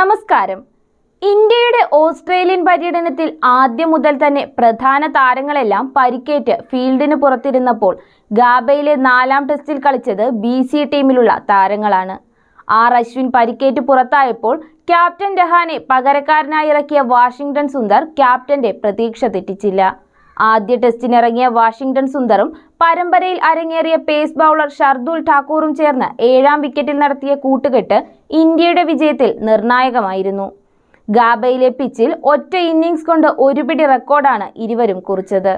നമസ്കാരം ഇന്ത്യയുടെ ഓസ്ട്രേലിയൻ പര്യടനത്തിൽ ആദ്യം മുതൽ തന്നെ പ്രധാന താരങ്ങളെല്ലാം പരിക്കേറ്റ് ഫീൽഡിന് പുറത്തിരുന്നപ്പോൾ ഗാബയിലെ നാലാം ടെസ്റ്റിൽ കളിച്ചത് ബി സി ടീമിലുള്ള താരങ്ങളാണ് ആർ അശ്വിൻ പരിക്കേറ്റ് പുറത്തായപ്പോൾ ക്യാപ്റ്റൻ രഹാനെ പകരക്കാരനായി ഇറക്കിയ വാഷിംഗ്ടൺ സുന്ദർ ക്യാപ്റ്റന്റെ പ്രതീക്ഷ തെറ്റിച്ചില്ല ആദ്യ ടെസ്റ്റിനിറങ്ങിയ വാഷിംഗ്ടൺ സുന്ദറും പരമ്പരയിൽ അരങ്ങേറിയ പേസ് ബൗളർ ഷർദുൽ ഠാക്കൂറും ചേർന്ന് ഏഴാം വിക്കറ്റിൽ നടത്തിയ കൂട്ടുകെട്ട് ഇന്ത്യയുടെ വിജയത്തിൽ നിർണായകമായിരുന്നു ഗാബയിലെ പിച്ചിൽ ഒറ്റ ഇന്നിംഗ്സ് കൊണ്ട് ഒരുപിടി റെക്കോർഡാണ് ഇരുവരും കുറിച്ചത്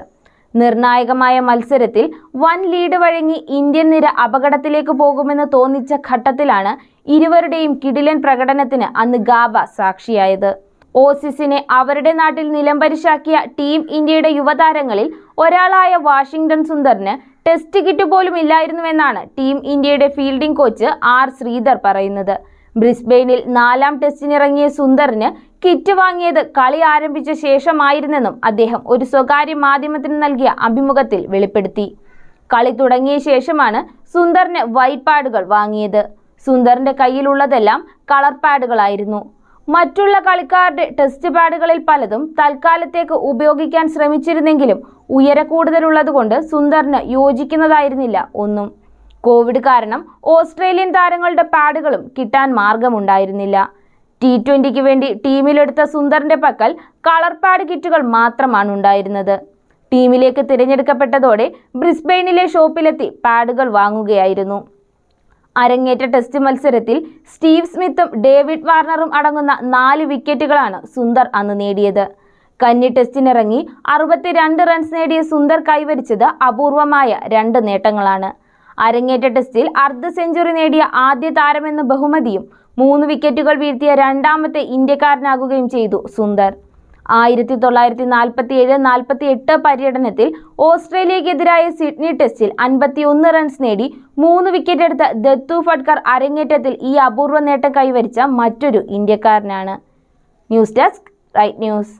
നിർണായകമായ മത്സരത്തിൽ വൻ ലീഡ് വഴങ്ങി ഇന്ത്യൻ നിര അപകടത്തിലേക്ക് പോകുമെന്ന് തോന്നിച്ച ഘട്ടത്തിലാണ് ഇരുവരുടെയും കിടിലൻ പ്രകടനത്തിന് അന്ന് ഗാബ സാക്ഷിയായത് ഓസിസിനെ അവരുടെ നാട്ടിൽ നിലംപരിശാക്കിയ ടീം ഇന്ത്യയുടെ യുവതാരങ്ങളിൽ ഒരാളായ വാഷിംഗ്ടൺ സുന്ദറിന് ടെസ്റ്റ് കിറ്റ് പോലും ഇല്ലായിരുന്നുവെന്നാണ് ടീം ഇന്ത്യയുടെ ഫീൽഡിംഗ് കോച്ച് ആർ ശ്രീധർ പറയുന്നത് ബ്രിസ്ബെയിനിൽ നാലാം ടെസ്റ്റിനിറങ്ങിയ സുന്ദറിന് കിറ്റ് വാങ്ങിയത് കളി ആരംഭിച്ച ശേഷമായിരുന്നെന്നും അദ്ദേഹം ഒരു സ്വകാര്യ മാധ്യമത്തിന് നൽകിയ അഭിമുഖത്തിൽ വെളിപ്പെടുത്തി കളി തുടങ്ങിയ ശേഷമാണ് സുന്ദറിന് വൈറ്റ് പാഡുകൾ വാങ്ങിയത് സുന്ദറിന്റെ കയ്യിലുള്ളതെല്ലാം കളർ പാഡുകളായിരുന്നു മറ്റുള്ള കളിക്കാരുടെ ടെസ്റ്റ് പാഡുകളിൽ പലതും തൽക്കാലത്തേക്ക് ഉപയോഗിക്കാൻ ശ്രമിച്ചിരുന്നെങ്കിലും ഉയര കൂടുതലുള്ളതുകൊണ്ട് സുന്ദറിന് യോജിക്കുന്നതായിരുന്നില്ല ഒന്നും കോവിഡ് കാരണം ഓസ്ട്രേലിയൻ താരങ്ങളുടെ പാഡുകളും കിട്ടാൻ മാർഗമുണ്ടായിരുന്നില്ല ടി ട്വൻ്റിക്ക് വേണ്ടി ടീമിലെടുത്ത സുന്ദറിൻ്റെ പക്കൽ കളർ പാഡ് കിറ്റുകൾ മാത്രമാണ് ഉണ്ടായിരുന്നത് ടീമിലേക്ക് തിരഞ്ഞെടുക്കപ്പെട്ടതോടെ ബ്രിസ്ബെയിനിലെ ഷോപ്പിലെത്തി പാഡുകൾ വാങ്ങുകയായിരുന്നു അരങ്ങേറ്റ ടെസ്റ്റ് മത്സരത്തിൽ സ്റ്റീവ് സ്മിത്തും ഡേവിഡ് വാർണറും അടങ്ങുന്ന നാല് വിക്കറ്റുകളാണ് സുന്ദർ അന്ന് നേടിയത് കന്നി ടെസ്റ്റിനിറങ്ങി അറുപത്തിരണ്ട് റൺസ് നേടിയ സുന്ദർ കൈവരിച്ചത് അപൂർവമായ രണ്ട് നേട്ടങ്ങളാണ് അരങ്ങേറ്റ ടെസ്റ്റിൽ അർദ്ധ സെഞ്ചുറി നേടിയ ആദ്യ താരമെന്ന ബഹുമതിയും മൂന്ന് വിക്കറ്റുകൾ വീഴ്ത്തിയ രണ്ടാമത്തെ ഇന്ത്യക്കാരനാകുകയും ചെയ്തു സുന്ദർ ആയിരത്തി തൊള്ളായിരത്തി നാൽപ്പത്തി ഏഴ് നാൽപ്പത്തി എട്ട് പര്യടനത്തിൽ ഓസ്ട്രേലിയക്കെതിരായ സിഡ്നി ടെസ്റ്റിൽ അൻപത്തിയൊന്ന് റൺസ് നേടി മൂന്ന് വിക്കറ്റ് എടുത്ത ദത്തു ഫഡ്കർ അരങ്ങേറ്റത്തിൽ ഈ അപൂർവ നേട്ടം കൈവരിച്ച മറ്റൊരു ഇന്ത്യക്കാരനാണ് ന്യൂസ് ഡെസ്ക് റൈറ്റ് ന്യൂസ്